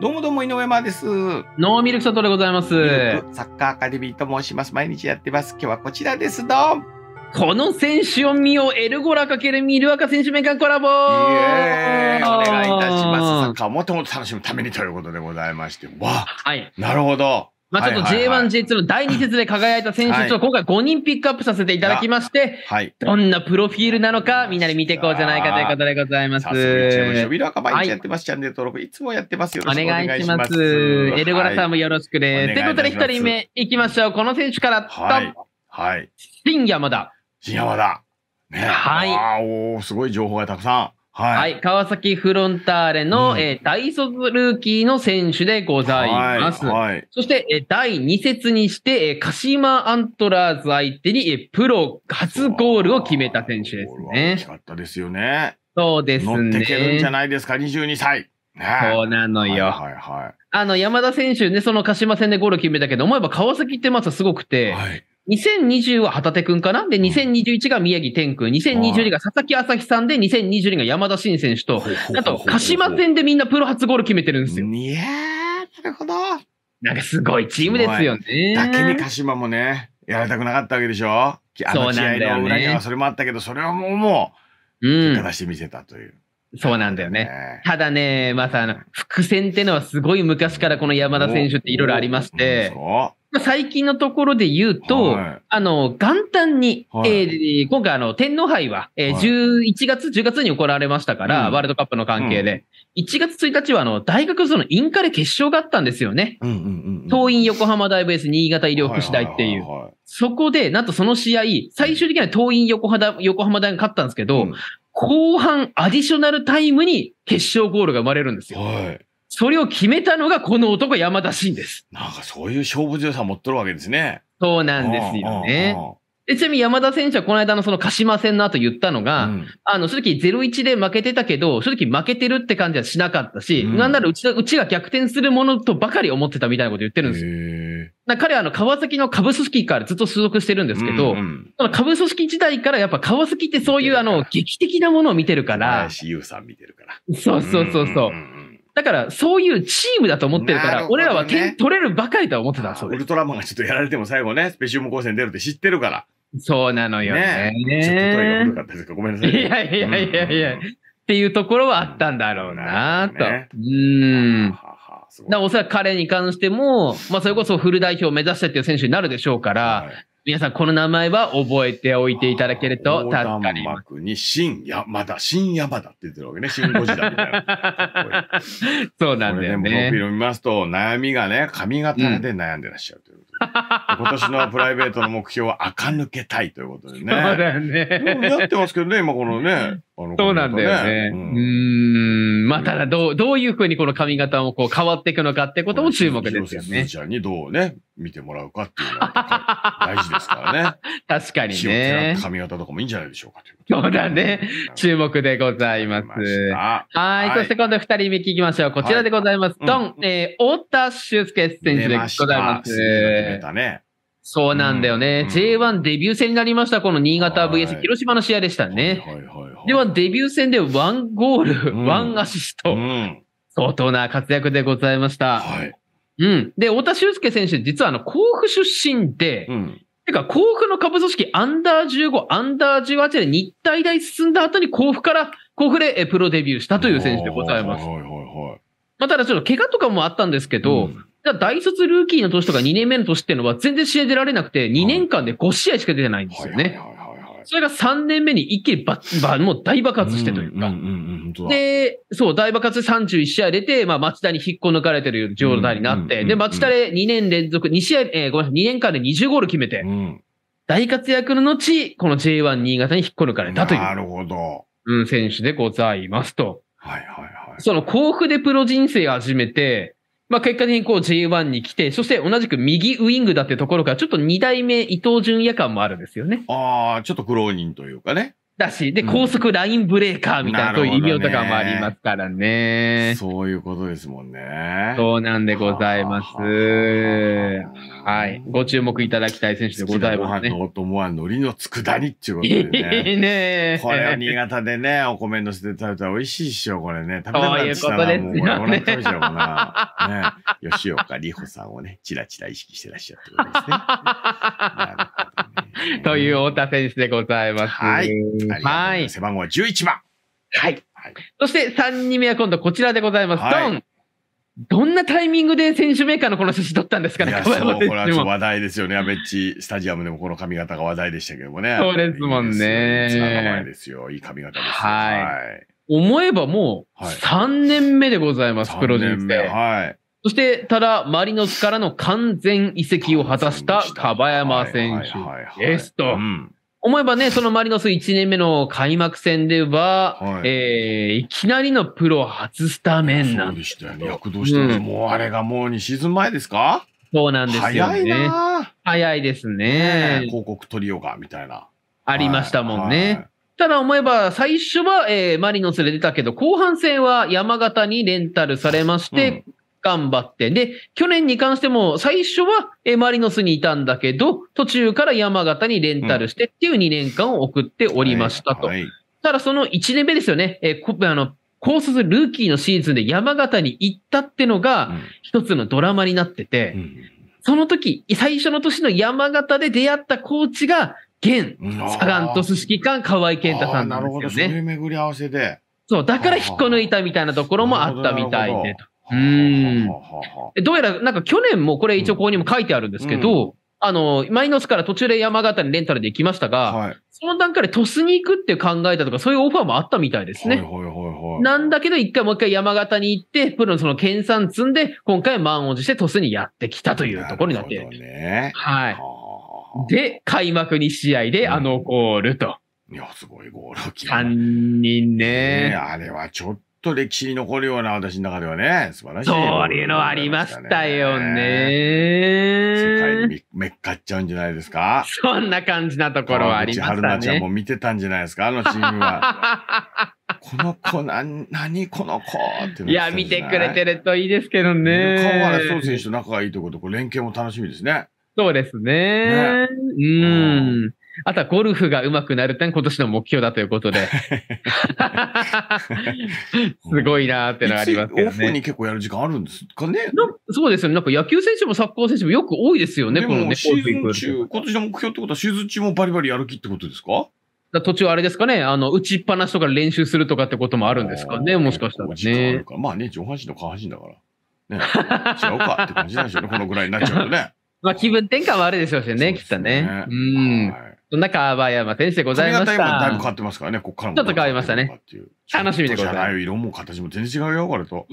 どうもどうも井上真です。ノーミルク佐藤でございます。サッカーアカデミーと申します。毎日やってます。今日はこちらです。どうこの選手を見よう、エルゴラ×ミルアカ選手名鑑コラボお願いいたします。サッカーをもっともっと楽しむためにということでございまして。わ、はい、なるほど。まあちょっと J1、J2 の第2節で輝いた選手を今回5人ピックアップさせていただきまして、はい、どんなプロフィールなのかみんなで見ていこうじゃないかということでございます。さすが赤毎日やってます。チャンネル登録いつもやってます。よろしくお願いします。エルゴラさんもよろしくです。と、い、いうことで1人目いきましょう。この選手から、はい。はい。新山田。新山田。ね。はい。ああ、おすごい情報がたくさん。はい、はい、川崎フロンターレの、うん、えー、大卒ルーキーの選手でございます。はい、はい、そして、えー、第2節にして、えー、鹿島アントラーズ相手に、えー、プロ初ゴールを決めた選手ですね。大きかったですよね。そうですね。乗ってけるんじゃないですか、22歳。ね、そうなのよ。はいはい、はい、あの、山田選手ね、その鹿島戦でゴール決めたけど、思えば川崎ってまずすごくて、はい、2020は旗手くんかなで、2021が宮城天君、2022が佐々木朝日さんで、2022が山田新選手と、あと、鹿島戦でみんなプロ初ゴール決めてるんですよ。いやー、なるほど。なんかすごいチームですよね。だけに鹿島もね、やりたくなかったわけでしょそう試合だ裏にはそれもあったけど、それはもう、もう、うん。出してみせたという。そうなんだよね。ただね、まさ、あの、伏線ってのはすごい昔からこの山田選手っていろいろありまして、まあ、最近のところで言うと、はい、あの、元旦に、はい、えー、今回あの、天皇杯は、えー、11月、10月に行われましたから、うん、ワールドカップの関係で。うん、1月1日はあの、大学そのインカレ決勝があったんですよね。うんうんうんうん、東院横浜大ベース新潟医療福祉大っていう。そこで、なんとその試合、最終的には東院横浜横浜大が勝ったんですけど、うん、後半アディショナルタイムに決勝ゴールが生まれるんですよ。はいそれを決めたのがこの男山田真です。なんかそういう勝負強さ持ってるわけですね。そうなんですよね。でちなみに山田選手はこの間のその鹿島戦の後言ったのが、うん、あの、正直0-1で負けてたけど、正直負けてるって感じはしなかったし、うん、なんならうちうちが逆転するものとばかり思ってたみたいなこと言ってるんですよ。彼はあの、川崎の株組織からずっと所属してるんですけど、うんうん、その株組織時代からやっぱ川崎ってそういうあの、劇的なものを見てるから。林優さん見てるから。そうそうそうそう。うんうんだから、そういうチームだと思ってるから、ね、俺らは点取れるばかりとは思ってたそれ。ウルトラマンがちょっとやられても最後ね、スペシウム光線出るって知ってるから。そうなのよね。ねちょっと取イが悪かったですかごめんなさい。いやいやいやいや、うん、っていうところはあったんだろうなと。うん。だおそらく彼に関しても、まあ、それこそフル代表を目指してっていう選手になるでしょうから、はい皆さん、この名前は覚えておいていただけると助かります。に新山田、新山田って言ってるわけね。新ゴジラみたいな。そうなんだよね。ねプロフィール見ますと、悩みがね、髪型で悩んでらっしゃるということで。うん、今年のプライベートの目標は垢抜けたいということでね。そうだよね。やってますけどね、今このね。そうなんだよね。うん。うんまあ、ただ、どう、どういうふうにこの髪型もこう変わっていくのかってことも注目ですよね。じゃにどうね、見てもらうかっていうのは大事ですからね。確かにね。髪型とかもいいんじゃないでしょうかということそうだね。注目でございます。はい。そして今度二人目聞きましょう。こちらでございます。ドン、えー、太田修介選手でございます。そうなんだよね。J1 デビュー戦になりました。この新潟 VS 広島の試合でしたね。ははいいではデビュー戦でワンゴール、ワンアシスト。うん相当な活躍でございました。はい。うん。で、太田修介選手、実はあの、甲府出身で、うん、てか、甲府の下部組織アンダー15、アンダー18で日体大進んだ後に甲府から、甲府でプロデビューしたという選手でございます。はいはいはい、まあ、ただちょっと怪我とかもあったんですけど、うん大卒ルーキーの年とか2年目の年っていうのは全然試合出られなくて、2年間で5試合しか出てないんですよね。はいはいそれが3年目に一気にば、ば、もう大爆発してというか。で、そう、大爆発で31試合出て、まあ、町田に引っこ抜かれてる状態になって、で、町田で2年連続、2試合、えー、ごめんなさい、2年間で20ゴール決めて、うん、大活躍の後、この J1 新潟に引っこ抜かれたという。なるほど。うん、選手でございますと。はいはいはい。その、甲府でプロ人生を始めて、まあ、結果的にこう J1 に来て、そして同じく右ウイングだってところから、ちょっと二代目伊藤淳也感もあるんですよね。ああ、ちょっと苦労人というかね。だし、で、高速ラインブレーカーみたいな、そういう異名とかもありますからね。そういうことですもんね。そうなんでございます。はい。ご注目いただきたい選手でございますね。とお供は海苔の佃煮っていうことでね。い いねこれは新潟でね、お米乗せて食べたら美味しいっしょ、これね。食べたらしい。そういうことですよ、ね。食うな。ね、吉岡里帆さんをね、ちらちら意識してらっしゃるってことですね。という太田選手でございます。はい。はい。背番号は11番。はい。はい、そして3人目は今度こちらでございます。はい、ドンどんなタイミングで選手メーカーのこの写真撮ったんですかね、これは話題ですよね、アベッチスタジアムでもこの髪型が話題でしたけどもね。そうですもんね。いい前ですよ、いい髪型です。はい。はい、思えばもう3年目でございます、プロ人生。はい。そして、ただ、マリノスからの完全移籍を果たした樺山選手ですと。思えばね、そのマリノス1年目の開幕戦では、はい、えー、いきなりのプロ初スタメンなんでしたよね。躍動してる、うん、もうあれがもう2シーズン前ですかそうなんですよね。早い早いですね。ね広告トリオが、みたいな。ありましたもんね。はいはいただ思えば、最初は、えー、マリノスで出たけど、後半戦は山形にレンタルされまして、うん、頑張って。で、去年に関しても最初はマリノスにいたんだけど、途中から山形にレンタルしてっていう2年間を送っておりましたと。はいはい、ただその1年目ですよね。えー、あの、ースルーキーのシーズンで山形に行ったってのが一つのドラマになってて、うん、その時、最初の年の山形で出会ったコーチが、現、サガントス指揮官河合健太さんなんですよね。なるほど、そういう巡り合わせで。そう、だから引っこ抜いたみたいなところもあったみたいでと。うん。どうやら、なんか去年もこれ一応ここにも書いてあるんですけど、うん、あの、マイノスから途中で山形にレンタルで行きましたが、はい、その段階で鳥栖に行くって考えたとか、そういうオファーもあったみたいですね。はいはいはいはい、なんだけど、一回もう一回山形に行って、プロのその研鑽積んで、今回満を持して鳥栖にやってきたというところになっている。るね、はい。で、開幕2試合であのゴールと。うんいや、すごいゴールを決めた。3人ね。ねあれはちょっと歴史に残るような私の中ではね、素晴らしい。そういうのありましたよね。世界にめっかっちゃうんじゃないですか。そんな感じなところはありましたね。春菜ちゃんも見てたんじゃないですか、あのチームは。この子、な、何この子っていや、見てくれてるといいですけどね。ね、原総選手と仲がいいということ、連携も楽しみですね。そうですね。ねうん。あとはゴルフが上手くなるって今年の目標だということで。すごいなーってのがありますけどね。オフに結構やる時間あるんですかねそうですよね。なんか野球選手もサッカー選手もよく多いですよね、このね。シーズン中、今年の目標ってことはシーズン中もバリバリやる気ってことですか途中あれですかね、あの、打ちっぱなしとか練習するとかってこともあるんですかね、もしかしたらね。まあね、上半身と下半身だから。ね、違うかって感じなんでしょうね、このぐらいになっちゃうとね。まあ気分転換はあるでしょうしね、きっとね。うん。そんな川山選手でございました。髪型だいぶ変わってますからね、こっからちょっと変わりましたね。楽しみでございます。色も形も全然違うよ、これと。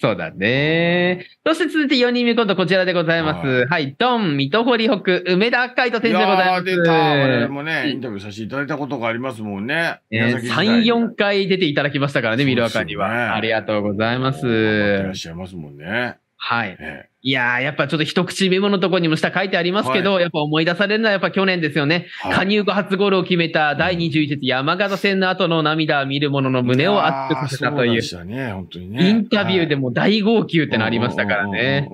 そうだね。そして続いて4人目今度こちらでございます。はい、ドン、水戸堀北、梅田海斗選手でございます。出た。我々もね、インタビューさせていただいたことがありますもんね。3、4回出ていただきましたからね、ミルアカには。ありがとうございます。いらっしゃいますもんね。はい。ええ、いややっぱちょっと一口メモのところにも下書いてありますけど、はい、やっぱ思い出されるのはやっぱ去年ですよね。はい、加入後初ゴールを決めた第21節山形戦の後の涙を見る者の胸を熱くさせたという。そうね、本当にね。インタビューでも大号泣ってのありましたからね。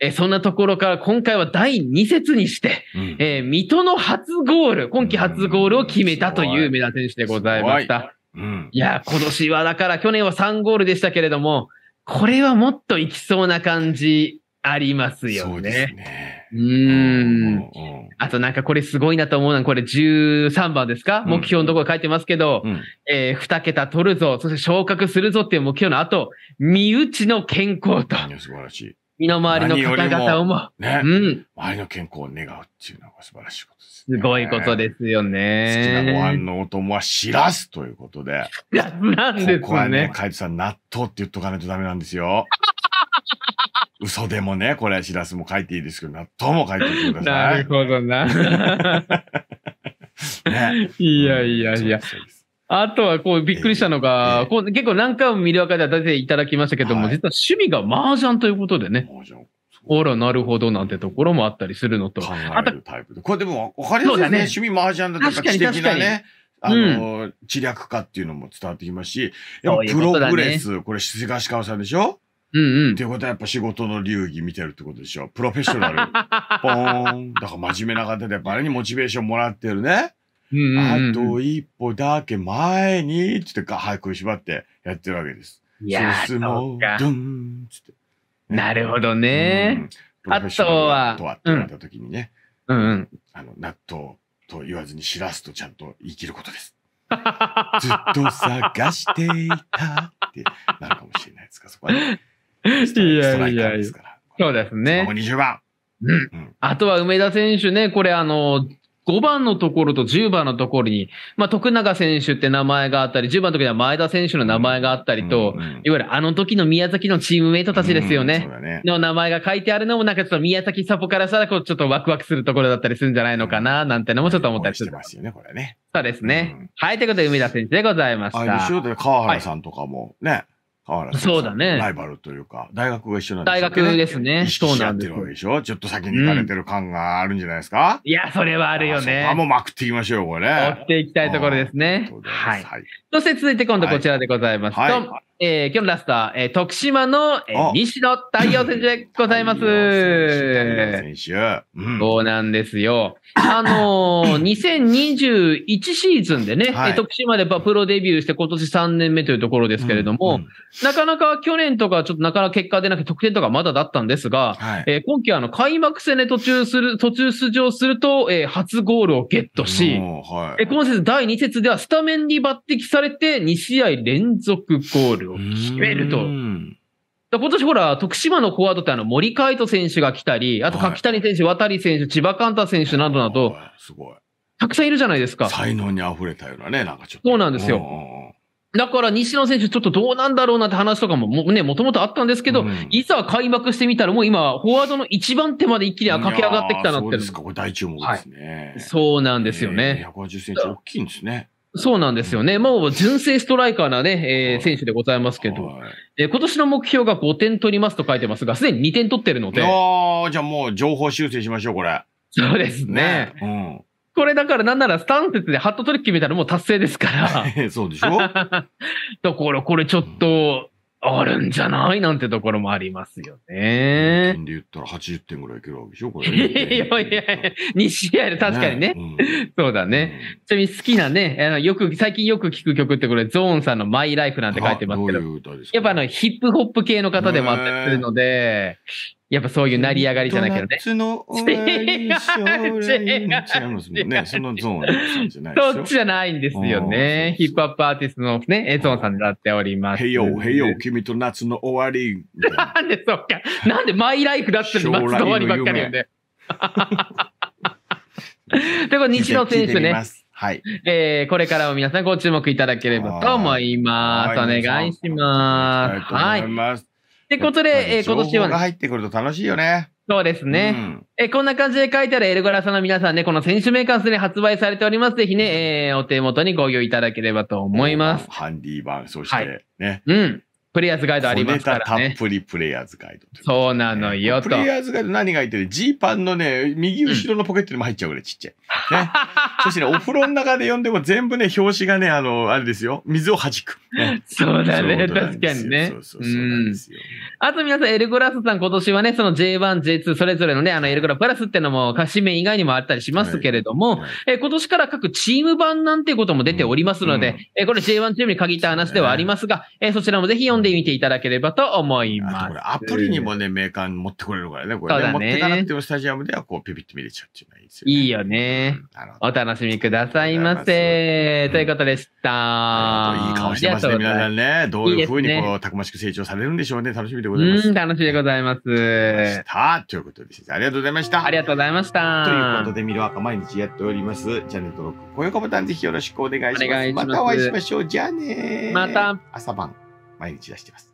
えそんなところから今回は第2節にして、うん、えー、水戸の初ゴール、今季初ゴールを決めたという梅田選手でございました。うん、いや、今年はだから去年は3ゴールでしたけれども、これはもっといきそうな感じありますよね。ねうん。あとなんかこれすごいなと思うのは、これ13番ですか、うん、目標のところ書いてますけど、うん、えー、2桁取るぞ、そして昇格するぞっていう目標の後、身内の健康と。素晴らしい。身の回りの方々をも、ね、うん。周りの健康を願うっていうのが素晴らしいことです、ね、すごいことですよね。好きなご飯のお供はしらすということで。いや、なんですね。ここはね、カイトさん、納豆って言っとかないとダメなんですよ。嘘でもね、これ、しらすも書いていいですけど、納豆も書いていてください。なるほどな。ね、いやいやいや、あとはこうびっくりしたのが、えー、こう結構何回も見る赤では出ていただきましたけども、はい、実は趣味が麻雀ということでね。麻雀おら、なるほど、なんてところもあったりするのと。考えるタイプで。これでも、わかりますね。ね趣味麻雀だとか知的なね。あの、うん、知略化っていうのも伝わってきますし、やっぱプログレス、ううこね、これ、菅川川さんでしょうんうん。っていうことはやっぱ仕事の流儀見てるってことでしょ。プロフェッショナル。ポーン。だから真面目な方であれにモチベーションもらってるね。うんうんうん、あと一歩だけ前に、つって、はい、食いしばってやってるわけです。いやー、そンつって、ね、なるほどね。あとは。とはって言われた時にね、うん、うんうん、あの、納豆と言わずにしらすとちゃんと生きることです。ずっと探していたってなるかもしれないですか、そこは、ね。いやいやそうですね。20番。うん、うん、あとは梅田選手ね、これあの、5番のところと10番のところに、まあ、徳永選手って名前があったり、10番の時には前田選手の名前があったりと、うんうん、いわゆるあの時の宮崎のチームメイトたちですよね。うん、ねの名前が書いてあるのも、なんかちょっと宮崎サポからしたら、こう、ちょっとワクワクするところだったりするんじゃないのかな、なんてのもちょっと思ったりする。ますよね、これね。そうですね。はい、ということで、梅田選手でございました。あ、後うで川原さんとかもね、そうだね。ライバルというか、大学が一緒なんですね。大学ですね。そうなんですよ。ちょっと先に行かれてる感があるんじゃないですか、うん、いや、それはあるよね。あもうまくっていきましょう、これ。追っていきたいところですね。はい。そして続いて今度こちらでございますと、はいはいえー、今日のラストは、えー、徳島の、えー、西野太陽選手でございます。選手、うん、そうなんですよ。あのー、2021シーズンでね、はい、徳島でプロデビューして今年3年目というところですけれども、うんうん、なかなか去年とかちょっとなかなか結果出なくて得点とかまだだったんですが、はい、えー、今季あの開幕戦で途中する、途中出場すると、えー、初ゴールをゲットし、はい、えー、今節第2節ではスタメンに抜擢されて2試合連続ゴール。を決めると。今年ほら、徳島のフォワードってあの森海斗選手が来たり、あと柿谷選手、はい、渡選手、千葉寛太選手などなど、すごい。たくさんいるじゃないですか。才能に溢れたようなね、なんかちょっと。そうなんですよ。だから西野選手、ちょっとどうなんだろうなって話とかもも、ね、もともとあったんですけど、うん、いざ開幕してみたら、もう今、フォワードの一番手まで一気に駆け上がってきたなって。そうですか、これ大注目ですね、はい、そうなんですよね。150センチ大きいんですね。そうなんですよね。もう純正ストライカーなね、えー、選手でございますけど、えー、今年の目標が5点取りますと書いてますが、すでに2点取ってるので。ああ、じゃあもう情報修正しましょう、これ。そうですね。ねうんこれだからなんならスタン節でハットトリック決めたらもう達成ですから。そうでしょところ、これちょっと、あるんじゃないなんてところもありますよね。で言ったら80点ぐらいいけるわけでしょこれ、いやいやいや、2試合で確かにね。ねうん、そうだね、うん、ちなみに好きなね、あのよく、最近よく聞く曲ってこれ、ゾーンさんのマイライフなんて書いてますけど、どういう歌ですかやっぱあの、ヒップホップ系の方でもあったりするので、やっぱそういう成り上がりじゃないけどね。夏の終わり、将違いますもんね。そのゾーンじゃないそっちじゃないんですよね。ヒップアップアーティストのね、エゾンさんになっております。へよ、へよ、君と夏の終わり。なんでそっか。なんでマイライフだったのに夏の終わりばっかりやん で。ということで、西野選手ね。はい。えこれからも皆さんご注目いただければと思います。お願いします。はい。ってことで、え今年は入ってくると楽しいよね。そうですね。うん、えこんな感じで書いてあるエルゴラさんの皆さんね、この選手名ーすでに発売されております。ぜひね、えー、お手元にご用意いただければと思います。ハンディ版、そしてね、はい、うん。プレイヤーズガイドありますからね。たっぷりプレイヤーズガイド、ね、そうなのよと。プレイヤーズガイド何が入ってるジーパンのね、右後ろのポケットにも入っちゃうぐらいちっちゃい。ね。そしてね、お風呂の中で読んでも全部ね、表紙がね、あの、あれですよ。水を弾く。ね、そうだね、確かにね。そうそうそうなんですよ。うんあと皆さん、エルゴラスさん、今年はね、その J1、J2、それぞれのね、あの、エルゴラプラスってのも、歌詞面以外にもあったりしますけれども、はい、え今年から各チーム版なんていうことも出ておりますので、うんうん、えこれ J1 チームに限った話ではありますが、えそちらもぜひ読んでみていただければと思います。これアプリにもね、メーカー持ってこれるからね、これね、ね持ってかなくてもスタジアムではこう、ピピッと見れちゃうっていうのはいいですよね。いいよね。お楽しみくださいませ。ということでした。いい顔してますね、皆さんね。どういうふうにこう、たくましく成長されるんでしょうね。楽しみでございます。楽しいでございます。したということでありがとうございました。ありがとうございました。ということで、ミロアカ毎日やっております。チャンネル登録、高評価ボタンぜひよろしくお願いします。またお会いしましょう。じゃあねまた。朝晩、毎日出してます。